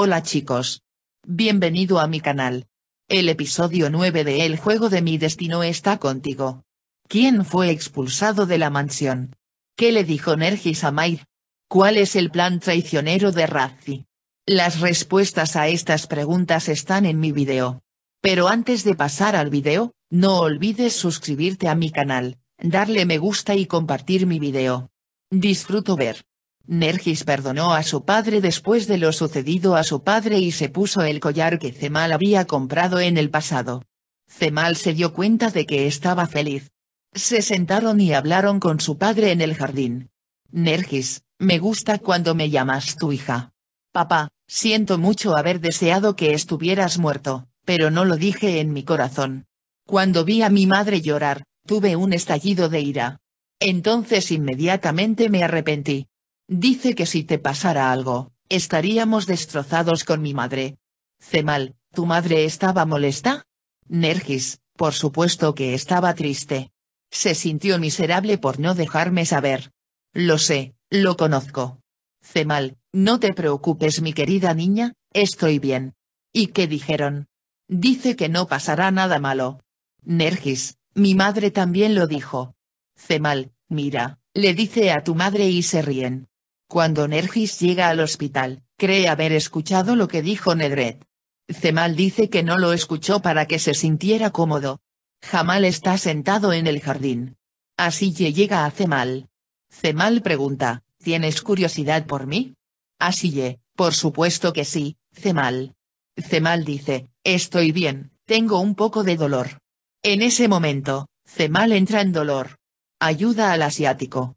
Hola chicos. Bienvenido a mi canal. El episodio 9 de El juego de mi destino está contigo. ¿Quién fue expulsado de la mansión? ¿Qué le dijo Nergis a Mair? ¿Cuál es el plan traicionero de Razzi? Las respuestas a estas preguntas están en mi video. Pero antes de pasar al video, no olvides suscribirte a mi canal, darle me gusta y compartir mi video. Disfruto ver. Nergis perdonó a su padre después de lo sucedido a su padre y se puso el collar que Cemal había comprado en el pasado. Cemal se dio cuenta de que estaba feliz. Se sentaron y hablaron con su padre en el jardín. Nergis, me gusta cuando me llamas tu hija. Papá, siento mucho haber deseado que estuvieras muerto, pero no lo dije en mi corazón. Cuando vi a mi madre llorar, tuve un estallido de ira. Entonces inmediatamente me arrepentí. Dice que si te pasara algo, estaríamos destrozados con mi madre. Cemal, ¿tu madre estaba molesta? Nergis, por supuesto que estaba triste. Se sintió miserable por no dejarme saber. Lo sé, lo conozco. Cemal, no te preocupes mi querida niña, estoy bien. ¿Y qué dijeron? Dice que no pasará nada malo. Nergis, mi madre también lo dijo. Cemal, mira, le dice a tu madre y se ríen. Cuando Nergis llega al hospital, cree haber escuchado lo que dijo negret Cemal dice que no lo escuchó para que se sintiera cómodo. Jamal está sentado en el jardín. Así llega a Cemal. Cemal pregunta, ¿tienes curiosidad por mí? Asiye, por supuesto que sí, Cemal. Cemal dice, estoy bien, tengo un poco de dolor. En ese momento, Cemal entra en dolor. Ayuda al asiático.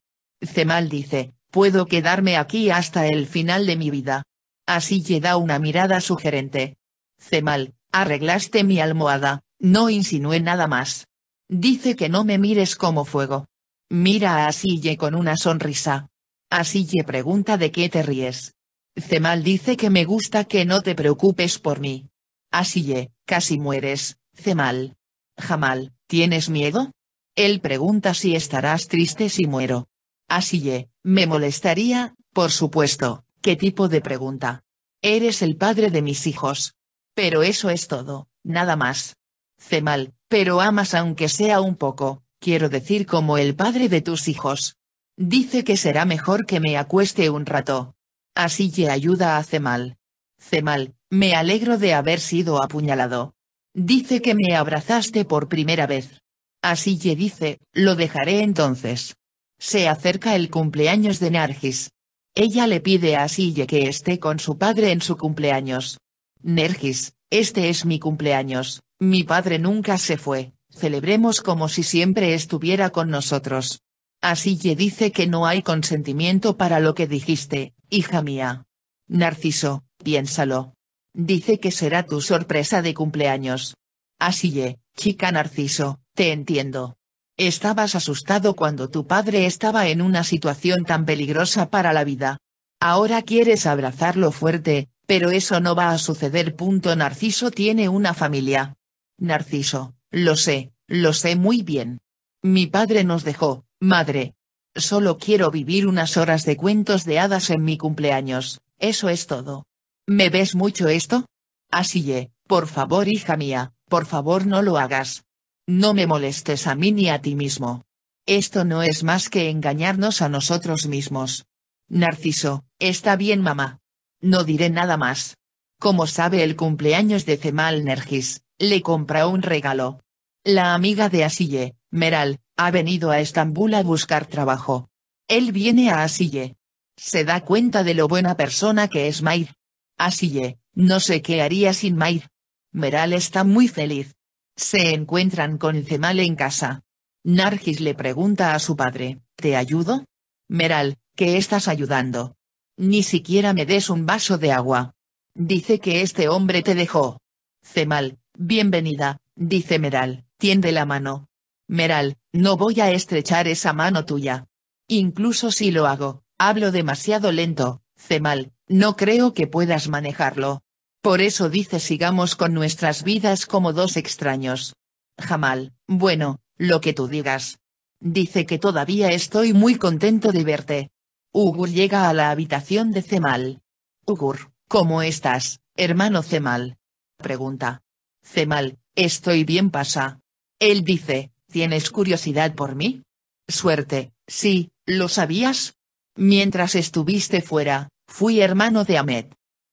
Cemal dice, Puedo quedarme aquí hasta el final de mi vida. Así da una mirada sugerente. Cemal, arreglaste mi almohada, no insinué nada más. Dice que no me mires como fuego. Mira a Asille con una sonrisa. Asille pregunta de qué te ríes. Cemal dice que me gusta que no te preocupes por mí. Asille, casi mueres, Cemal. Jamal, ¿tienes miedo? Él pregunta si estarás triste si muero. Asille, me molestaría, por supuesto, qué tipo de pregunta. Eres el padre de mis hijos. Pero eso es todo, nada más. Cemal, pero amas aunque sea un poco, quiero decir como el padre de tus hijos. Dice que será mejor que me acueste un rato. Así que ayuda a Cemal. Cemal, me alegro de haber sido apuñalado. Dice que me abrazaste por primera vez. Así que dice, lo dejaré entonces. Se acerca el cumpleaños de Nargis. Ella le pide a Sille que esté con su padre en su cumpleaños. Nergis, este es mi cumpleaños, mi padre nunca se fue, celebremos como si siempre estuviera con nosotros. Asille dice que no hay consentimiento para lo que dijiste, hija mía. Narciso, piénsalo. Dice que será tu sorpresa de cumpleaños. Asille, chica Narciso, te entiendo. Estabas asustado cuando tu padre estaba en una situación tan peligrosa para la vida. Ahora quieres abrazarlo fuerte, pero eso no va a suceder. Punto Narciso tiene una familia. Narciso, lo sé, lo sé muy bien. Mi padre nos dejó, madre. Solo quiero vivir unas horas de cuentos de hadas en mi cumpleaños, eso es todo. ¿Me ves mucho esto? Así por favor hija mía, por favor no lo hagas. No me molestes a mí ni a ti mismo. Esto no es más que engañarnos a nosotros mismos. Narciso, está bien mamá. No diré nada más. Como sabe el cumpleaños de Cemal Nergis, le compra un regalo. La amiga de Asille, Meral, ha venido a Estambul a buscar trabajo. Él viene a Asille. Se da cuenta de lo buena persona que es Mair. Asille, no sé qué haría sin Mair. Meral está muy feliz. Se encuentran con Cemal en casa. Nargis le pregunta a su padre, ¿te ayudo? Meral, ¿qué estás ayudando? Ni siquiera me des un vaso de agua. Dice que este hombre te dejó. Cemal, bienvenida, dice Meral, tiende la mano. Meral, no voy a estrechar esa mano tuya. Incluso si lo hago, hablo demasiado lento, Cemal, no creo que puedas manejarlo. Por eso dice sigamos con nuestras vidas como dos extraños. Jamal, bueno, lo que tú digas. Dice que todavía estoy muy contento de verte. Ugur llega a la habitación de Cemal. Ugur, ¿cómo estás, hermano Cemal? Pregunta. Cemal, estoy bien pasa. Él dice, ¿tienes curiosidad por mí? Suerte, sí, ¿lo sabías? Mientras estuviste fuera, fui hermano de Ahmed.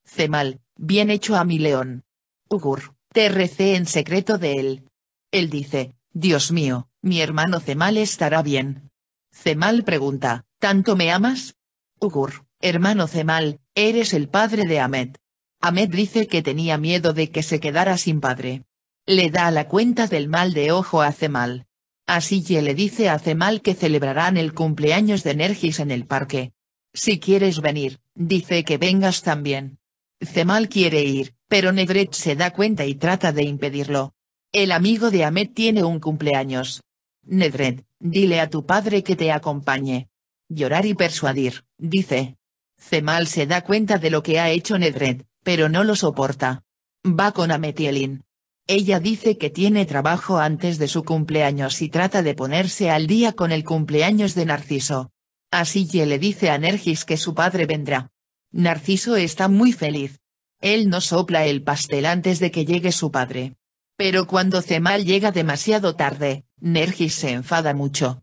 Cemal, bien hecho a mi león. Ugur, te recé en secreto de él. Él dice, Dios mío, mi hermano Cemal estará bien. Cemal pregunta, ¿tanto me amas? Ugur, hermano Cemal, eres el padre de Ahmed. Ahmed dice que tenía miedo de que se quedara sin padre. Le da la cuenta del mal de ojo a Cemal. Así que le dice a Cemal que celebrarán el cumpleaños de Nergis en el parque. Si quieres venir, dice que vengas también. Cemal quiere ir, pero Nedred se da cuenta y trata de impedirlo. El amigo de Ahmed tiene un cumpleaños. Nedred, dile a tu padre que te acompañe. Llorar y persuadir, dice. Cemal se da cuenta de lo que ha hecho Nedred, pero no lo soporta. Va con Elin. Ella dice que tiene trabajo antes de su cumpleaños y trata de ponerse al día con el cumpleaños de Narciso. Así que le dice a Nergis que su padre vendrá. Narciso está muy feliz. Él no sopla el pastel antes de que llegue su padre. Pero cuando Cemal llega demasiado tarde, Nergis se enfada mucho.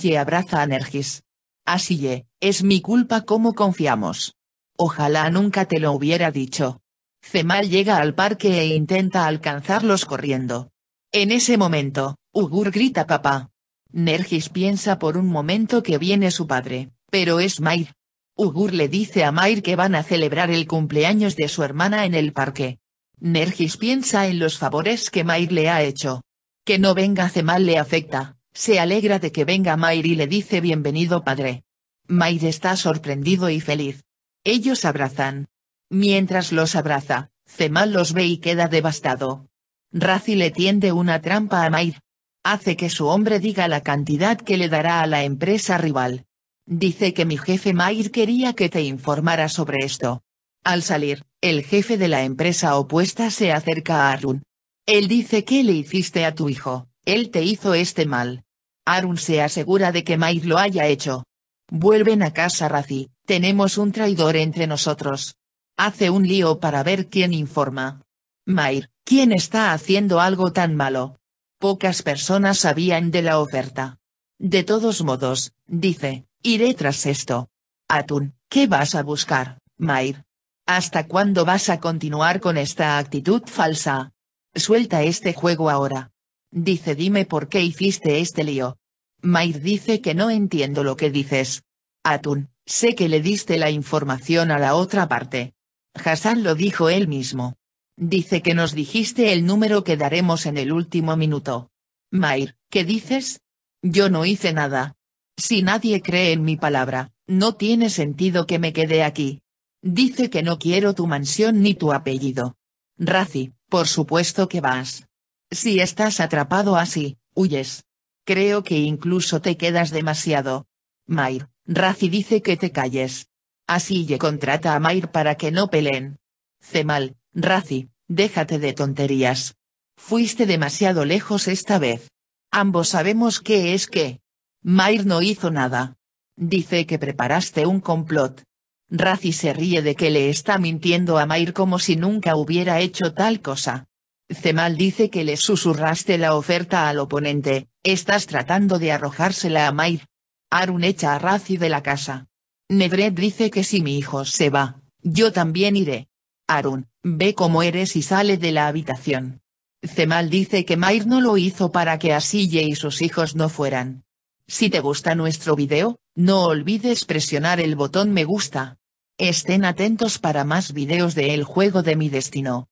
que abraza a Nergis. Asille, es mi culpa como confiamos. Ojalá nunca te lo hubiera dicho. Cemal llega al parque e intenta alcanzarlos corriendo. En ese momento, Ugur grita papá. Nergis piensa por un momento que viene su padre, pero es Maid. Ugur le dice a Mair que van a celebrar el cumpleaños de su hermana en el parque. Nergis piensa en los favores que Mair le ha hecho. Que no venga Cemal le afecta, se alegra de que venga Mair y le dice bienvenido padre. Mair está sorprendido y feliz. Ellos abrazan. Mientras los abraza, Cemal los ve y queda devastado. Razi le tiende una trampa a Mair. Hace que su hombre diga la cantidad que le dará a la empresa rival. Dice que mi jefe Mayr quería que te informara sobre esto. Al salir, el jefe de la empresa opuesta se acerca a Arun. Él dice que le hiciste a tu hijo, él te hizo este mal. Arun se asegura de que Mayr lo haya hecho. Vuelven a casa Razi, tenemos un traidor entre nosotros. Hace un lío para ver quién informa. Mayr, ¿quién está haciendo algo tan malo? Pocas personas sabían de la oferta. De todos modos, dice, Iré tras esto. Atún, ¿qué vas a buscar, Mair? ¿Hasta cuándo vas a continuar con esta actitud falsa? Suelta este juego ahora. Dice dime por qué hiciste este lío. Mair dice que no entiendo lo que dices. Atún, sé que le diste la información a la otra parte. Hassan lo dijo él mismo. Dice que nos dijiste el número que daremos en el último minuto. Mair, ¿qué dices? Yo no hice nada, si nadie cree en mi palabra, no tiene sentido que me quede aquí. Dice que no quiero tu mansión ni tu apellido. Razi, por supuesto que vas. Si estás atrapado así, huyes. Creo que incluso te quedas demasiado. Mair, Razi dice que te calles. Así ye contrata a Mair para que no peleen. Cemal, Razi, déjate de tonterías. Fuiste demasiado lejos esta vez. Ambos sabemos qué es qué. Mair no hizo nada. Dice que preparaste un complot. Razi se ríe de que le está mintiendo a Mair como si nunca hubiera hecho tal cosa. Cemal dice que le susurraste la oferta al oponente, estás tratando de arrojársela a Mair. Arun echa a Razi de la casa. Nevred dice que si mi hijo se va, yo también iré. Arun, ve cómo eres y sale de la habitación. Cemal dice que Mair no lo hizo para que Asille y sus hijos no fueran, si te gusta nuestro video, no olvides presionar el botón me gusta. Estén atentos para más videos de El Juego de mi Destino.